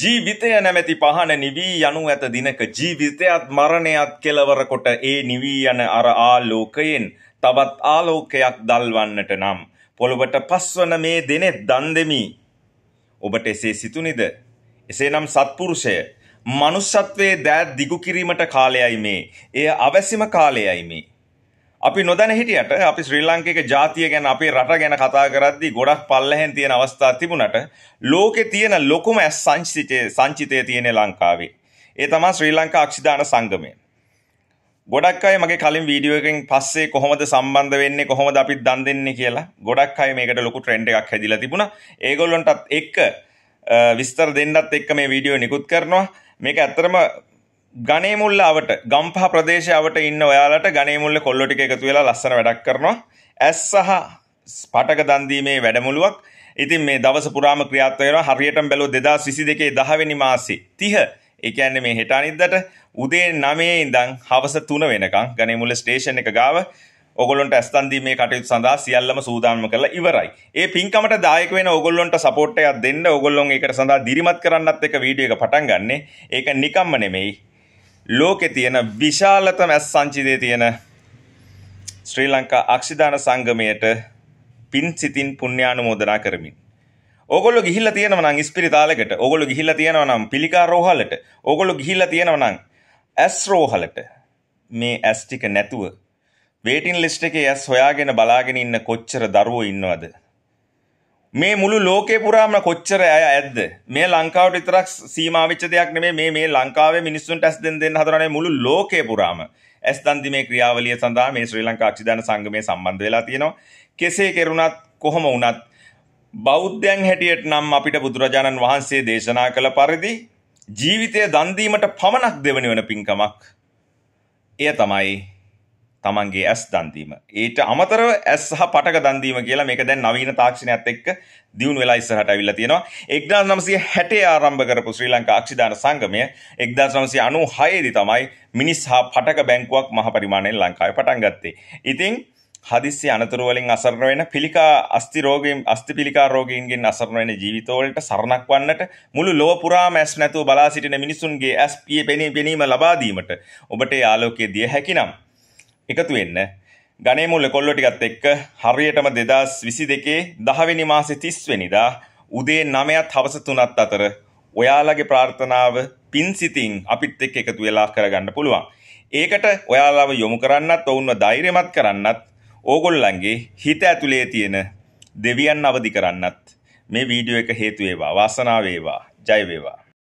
ජීවිතය නැමැති පහන නිවී යනු ඇත දිනක ජීවිතයත් මරණයත් කෙලවර කොට ඒ නිවී යන අර ආලෝකයෙන් තවත් ආලෝකයක් දල්වන්නට නම් පොළොවට පස්වන මේ දෙනෙත් දන් දෙමි. ඔබට එසේ සිතුනිද? එසේනම් සත්පුරුෂය මනුෂ්‍යත්වයේ දෑත් දිගු කිරීමට කාලයයි මේ. එය අවැසිම කාලයයි මේ. අපි නොදැන හිටියට අපි ශ්‍රී ලංකේක ජාතිය ගැන අපේ රට ගැන කතා කරද්දී ගොඩක් පල්ලෙහෙන් තියෙන අවස්ථා තිබුණට ලෝකේ තියෙන ලොකුම ඇස් සංචිතයේ සංචිතය තියෙන ලංකාවේ. ඒ තමයි ශ්‍රී ලංකා අක්ෂිදාන සංගමය. ගොඩක් අය මගේ කලින් වීඩියෝ එකෙන් පස්සේ කොහොමද සම්බන්ධ වෙන්නේ කොහොමද අපි දන් දෙන්නේ කියලා ගොඩක් අය මේකට ලොකු ට්‍රෙන්ඩ් එකක් හැදිලා තිබුණා. ඒගොල්ලන්ටත් එක්ක විස්තර දෙන්නත් එක්ක මේ වීඩියෝ නිකුත් කරනවා. මේක ඇත්තරම ගනේමුල්ලාවට ගම්පහ ප්‍රදේශාවට ඉන්න ඔයාලට ගනේමුල්ල කොල්ලො ටික එකතු වෙලා ලස්සන වැඩක් කරනවා. ඇස් සහ පටක දන් දීමේ වැඩමුළුවක්. ඉතින් මේ දවස පුරාම ක්‍රියාත්මක වෙනවා. හරියටම බැලුවොත් 2022 10 වෙනි මාසේ 30 ඒ කියන්නේ මේ හෙට අනිද්දාට උදේ 9 ඉඳන් හවස 3 වෙනකම් ගනේමුල්ල ස්ටේෂන් එක ගාව ඔගොල්ලොන්ට ඇස්තන් දීමේ කටයුතු සඳහා සියල්ලම සූදානම් කරලා ඉවරයි. ඒ පින්කමට දායක වෙන ඔගොල්ලොන්ට සපෝට් එකක් දෙන්න ඔගොල්ලොන් ඒකට සඳහා දිරිමත් කරන්නත් එක වීඩියෝ එක පටන් ගන්නෙ. ඒක නිකම්ම නෙමෙයි. ලෝකේ තියෙන විශාලතම ඇස් සංචිතයේ තියෙන ශ්‍රී ලංකා අක්ෂිදාන සංගමයට පින් සිතින් පුණ්‍යානුමෝදනා කරමින් ඕගොල්ලෝ ගිහිල්ලා තියෙනවා නම් ඉස්පිරිතාලෙකට ඕගොල්ලෝ ගිහිල්ලා තියෙනවා නම් පිළිකා රෝහලට ඕගොල්ලෝ ගිහිල්ලා තියෙනවා නම් ඇස් රෝහලට මේ ඇස් ටික නැතුව වේටින් ලිස්ට් එකේ ඇස් හොයාගෙන බලාගෙන ඉන්න කොච්චර දරුවෝ ඉන්නවද මේ මුළු ලෝකේ පුරාම කොච්චර අය ඇද්ද මේ ලංකාවට විතරක් සීමා වෙච්ච දෙයක් නෙමෙයි මේ මේ ලංකාවේ මිනිස්සුන්ට ඇස් දෙන්න දෙන්න හදනනේ මුළු ලෝකේ පුරාම ඇස් දන් දීමේ ක්‍රියාවලිය සඳහා මේ ශ්‍රී ලංකා අක්ෂිදාන සංගමය සම්බන්ධ වෙලා තියෙනවා කෙසේ කෙරුණත් කොහොම වුණත් බෞද්ධයන් හැටියට නම් අපිට බුදුරජාණන් වහන්සේ දේශනා කළ පරිදි ජීවිතය දන් දීමට පමණක් දෙවනි වෙන පින්කමක් එය තමයි තමන්ගේ ඇස් දන්දීම. ඊට අමතරව ඇස් සහ පටක දන්දීම කියලා මේක දැන් නවීන තාක්ෂණයත් එක්ක දියුණු වෙලා ඉස්සරහට අවිල්ල තියෙනවා. 1960 ආරම්භ කරපු ශ්‍රී ලංකා අක්ෂිදාන සංගමය 1996 දී තමයි මිනිස් හා පටක බැංකුවක් මහ පරිමාණයෙන් ලංකාවේ පටන් ගත්තේ. ඉතින් හදිස්සි අනතුරු වලින් අසරණ වෙන පිළිකා අස්ති රෝගීන් අස්ති පිළිකා රෝගීන්ගෙන් අසරණ වෙන ජීවිතවලට සරණක් වන්නට මුළු ලොව පුරාම ඇස් නැතුව බලා සිටින මිනිසුන්ගේ ඇස් පියේ පෙනීම ලබා දීමට ඔබට ආලෝකය දිය හැකිනම් එකතු වෙන්න. ගණේ මුල් කොල්ලෝ ටිකත් එක්ක හරියටම 2022 10 වෙනි මාසේ 30 වෙනිදා උදේ 9ත් හවස 3ත් අතර ඔයාලගේ ප්‍රාර්ථනාව පින්සිතින් අපිත් එක්ක එකතු වෙලා කරගන්න පුළුවන්. ඒකට ඔයාලාව යොමු කරන්නත් ඔවුන්ව ධෛර්යමත් කරන්නත් ඕගොල්ලන්ගේ හිත ඇතුලේ තියෙන දෙවියන් අවදි කරන්නත් මේ වීඩියෝ එක හේතු වේවා වාසනාව වේවා ජය වේවා